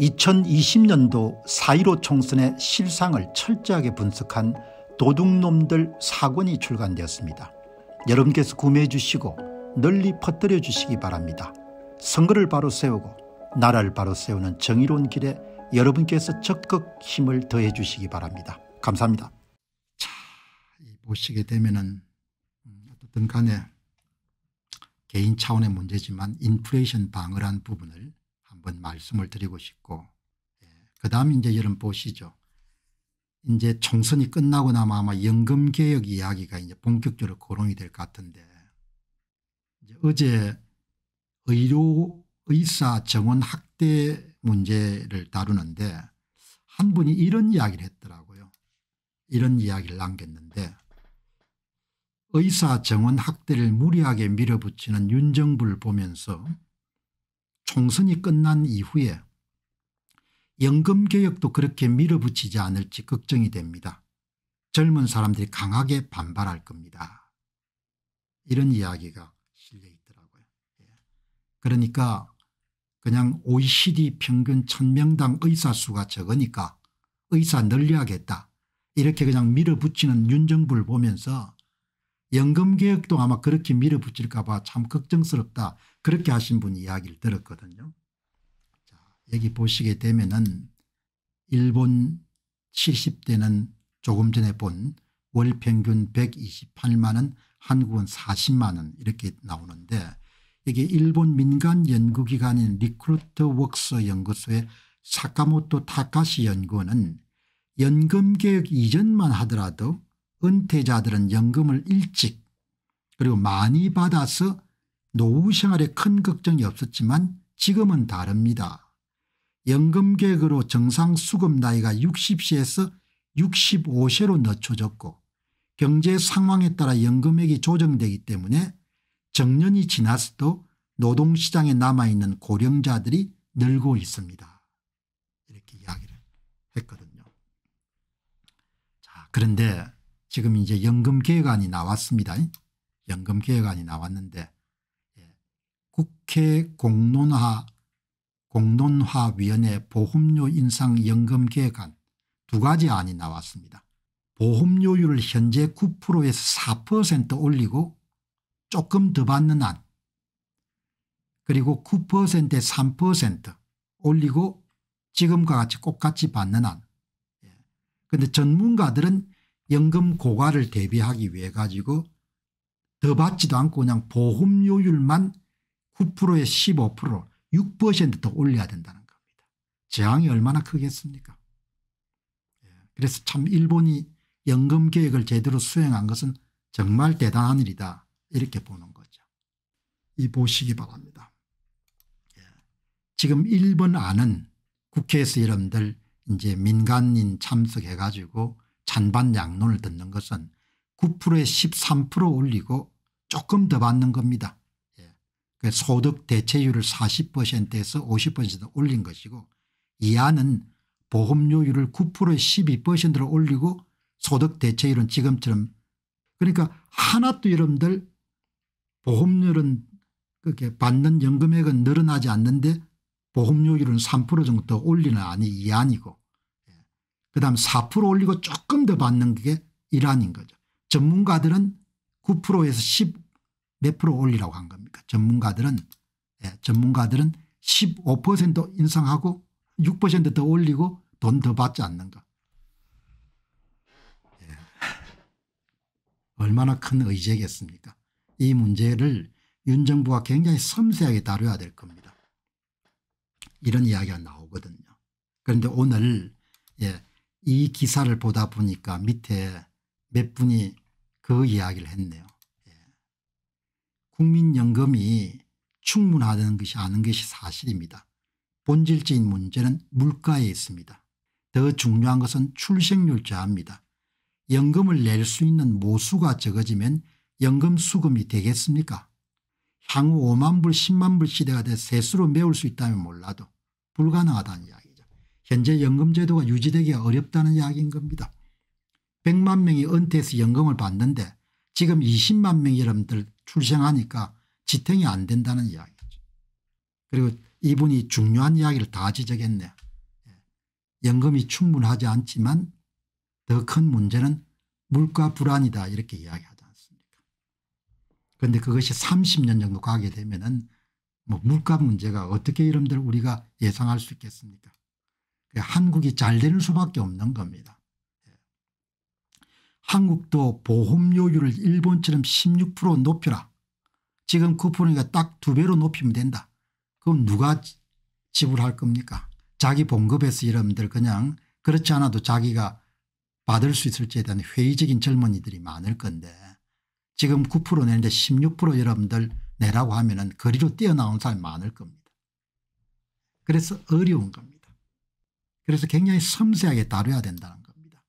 2020년도 4.15 총선의 실상을 철저하게 분석한 도둑놈들 사권이 출간되었습니다. 여러분께서 구매해 주시고 널리 퍼뜨려 주시기 바랍니다. 선거를 바로 세우고 나라를 바로 세우는 정의로운 길에 여러분께서 적극 힘을 더해 주시기 바랍니다. 감사합니다. 자, 보시게 되면은 음, 어쨌든 간에 개인 차원의 문제지만 인플레이션 방어란 부분을 한번 말씀을 드리고 싶고 예. 그 다음 이제 여러분 보시죠. 이제 총선이 끝나고 나면 아마 연금개혁 이야기가 이제 본격적으로 거론이 될 것 같은데 어제 의료 의사 정원 학대 문제를 다루는데 한 분이 이런 이야기를 했더라고요. 이런 이야기를 남겼는데 의사 정원 학대를 무리하게 밀어붙이는 윤 정부를 보면서 총선이 끝난 이후에 연금개혁도 그렇게 밀어붙이지 않을지 걱정이 됩니다. 젊은 사람들이 강하게 반발할 겁니다. 이런 이야기가 실려 있더라고요. 예. 그러니까 그냥 OECD 평균 1000명당 의사수가 적으니까 의사 늘려야겠다. 이렇게 그냥 밀어붙이는 윤정부를 보면서 연금개혁도 아마 그렇게 밀어붙일까 봐 참 걱정스럽다 그렇게 하신 분이 이야기를 들었거든요. 자, 여기 보시게 되면은 일본 70대는 조금 전에 본 월평균 128만 원 한국은 40만 원 이렇게 나오는데 이게 일본 민간 연구기관인 리크루트 웍스 연구소의 사카모토 타카시 연구원은 연금개혁 이전만 하더라도 은퇴자들은 연금을 일찍 그리고 많이 받아서 노후 생활에 큰 걱정이 없었지만 지금은 다릅니다. 연금계획으로 정상 수급 나이가 60세에서 65세로 늦춰졌고 경제 상황에 따라 연금액이 조정되기 때문에 정년이 지났어도 노동시장에 남아있는 고령자들이 늘고 있습니다. 이렇게 이야기를 했거든요. 자, 그런데 지금 이제 연금개혁안이 나왔습니다. 연금개혁안이 나왔는데 예, 국회 공론화 공론화위원회 보험료 인상 연금개혁안 두 가지 안이 나왔습니다. 보험료율을 현재 9%에서 4% 올리고 조금 더 받는 안 그리고 9%에 3% 올리고 지금과 같이 똑같이 받는 안 그런데 예, 전문가들은 연금 고갈을 대비하기 위해 가지고 더 받지도 않고 그냥 보험료율만 9%에 15% 6%더 올려야 된다는 겁니다. 저항이 얼마나 크겠습니까 예, 그래서 참 일본이 연금개혁을 제대로 수행한 것은 정말 대단한 일이다 이렇게 보는 거죠. 이 보시기 바랍니다. 예, 지금 1번 안은 국회에서 여러분들 이제 민간인 참석해가지고 찬반 양론을 듣는 것은 9%에 13% 올리고 조금 더 받는 겁니다. 예. 그 소득 대체율을 40%에서 50% 올린 것이고 이하는 보험료율을 9%에 12%로 올리고 소득 대체율은 지금처럼 그러니까 하나도 여러분들 보험료는 그렇게 받는 연금액은 늘어나지 않는데 보험료율은 3% 정도 더 올리는 아니 이안이고 그 다음 4% 올리고 조금 더 받는 게 이란인 거죠. 전문가들은 9%에서 10몇 프로 올리라고 한 겁니까 전문가들은 예, 전문가들은 15% 인상하고 6%더 올리고 돈 더 받지 않는 가 예. 얼마나 큰 의제겠습니까 이 문제를 윤 정부가 굉장히 섬세하게 다뤄야 될 겁니다. 이런 이야기가 나오거든요. 그런데 오늘 예, 이 기사를 보다 보니까 밑에 몇 분이 그 이야기를 했네요. 예. 국민연금이 충분하다는 것이 아는 것이 사실입니다. 본질적인 문제는 물가에 있습니다. 더 중요한 것은 출생률 자입니다 연금을 낼 수 있는 모수가 적어지면 연금 수금이 되겠습니까? 향후 5만 불 10만 불 시대가 돼 세수로 메울 수 있다면 몰라도 불가능하다는 이야기. 현재 연금제도가 유지되기 어렵다는 이야기인 겁니다. 100만 명이 은퇴해서 연금을 받는데 지금 20만 명 여러분들 출생하니까 지탱이 안 된다는 이야기죠. 그리고 이분이 중요한 이야기를 다지적했네 연금이 충분하지 않지만 더 큰 문제는 물가 불안이다 이렇게 이야기하지 않습니까 그런데 그것이 30년 정도 가게 되면 은뭐 물가 문제가 어떻게 여러분들 우리가 예상할 수 있겠습니까 예, 한국이 잘 되는 수밖에 없는 겁니다. 예. 한국도 보험료율을 일본처럼 16% 높여라. 지금 9%니까 그러니까 딱두 배로 높이면 된다. 그럼 누가 지불할 겁니까? 자기 봉급에서 여러분들 그냥 그렇지 않아도 자기가 받을 수 있을지에 대한 회의적인 젊은이들이 많을 건데 지금 9% 내는데 16% 여러분들 내라고 하면 은 거리로 뛰어나온 사람이 많을 겁니다. 그래서 어려운 겁니다. 그래서 굉장히 섬세하게 다뤄야 된다는 겁니다.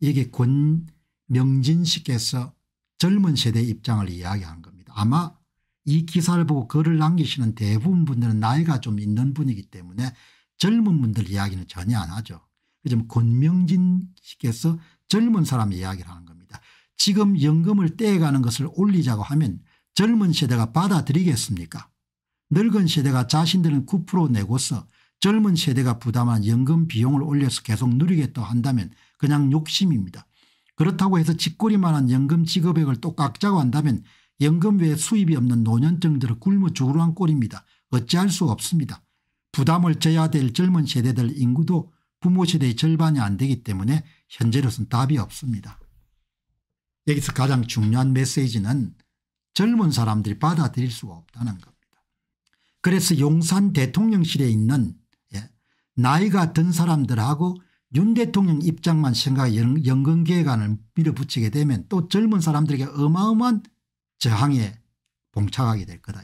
이게 권명진 씨께서 젊은 세대의 입장을 이야기한 겁니다. 아마 이 기사를 보고 글을 남기시는 대부분 분들은 나이가 좀 있는 분이기 때문에 젊은 분들 이야기는 전혀 안 하죠. 지금 그 권명진 씨께서 젊은 사람 이야기를 하는 겁니다. 지금 연금을 떼가는 것을 올리자고 하면 젊은 세대가 받아들이겠습니까 늙은 세대가 자신들은 9% 내고서 젊은 세대가 부담한 연금 비용을 올려서 계속 누리겠다 한다면 그냥 욕심입니다. 그렇다고 해서 짓거리만한 연금 지급액을 또 깎자고 한다면 연금 외에 수입이 없는 노년층들을 굶어 죽으란 꼴입니다. 어찌할 수 없습니다. 부담을 져야 될 젊은 세대들 인구도 부모 세대의 절반이 안 되기 때문에 현재로선 답이 없습니다. 여기서 가장 중요한 메시지는 젊은 사람들이 받아들일 수가 없다는 겁니다. 그래서 용산 대통령실에 있는 나이가 든 사람들하고 윤 대통령 입장만 생각해 연금계획안을 밀어붙이게 되면 또 젊은 사람들에게 어마어마한 저항에 봉착하게 될 거다.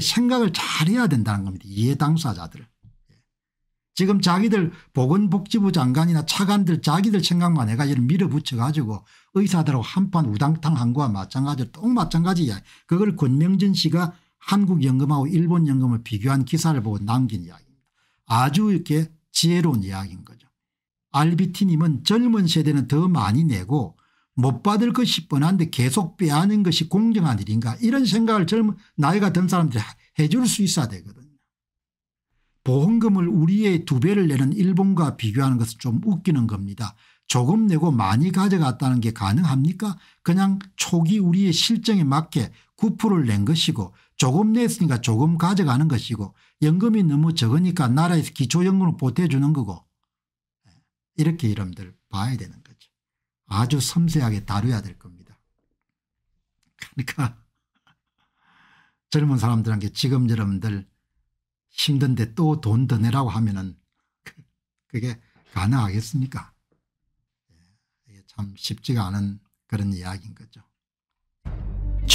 생각을 잘해야 된다는 겁니다. 이해 당사자들. 예. 지금 자기들 보건복지부 장관이나 차관들 자기들 생각만 해가지고 밀어붙여 가지고 의사들하고 한판 우당탕 한 거와 마찬가지로 똑 마찬가지야. 그걸 권명진 씨가 한국연금하고 일본연금을 비교한 기사를 보고 남긴 이야기. 아주 이렇게 지혜로운 이야기인 거죠. 알비티님은 젊은 세대는 더 많이 내고 못 받을 것이 뻔한데 계속 빼앗는 것이 공정한 일인가 이런 생각을 젊은 나이가 든 사람들이 해줄 수 있어야 되거든요. 보험금을 우리의 두 배를 내는 일본과 비교하는 것은 좀 웃기는 겁니다. 조금 내고 많이 가져갔다는 게 가능합니까? 그냥 초기 우리의 실정에 맞게 9%를 낸 것이고 조금 냈으니까 조금 가져가는 것이고 연금이 너무 적으니까 나라에서 기초연금을 보태주는 거고 이렇게 여러분들 봐야 되는 거죠. 아주 섬세하게 다뤄야 될 겁니다. 그러니까 젊은 사람들한테 지금 여러분들 힘든데 또 돈 더 내라고 하면은 그게 가능하겠습니까? 예, 이게 참 쉽지가 않은 그런 이야기인 거죠.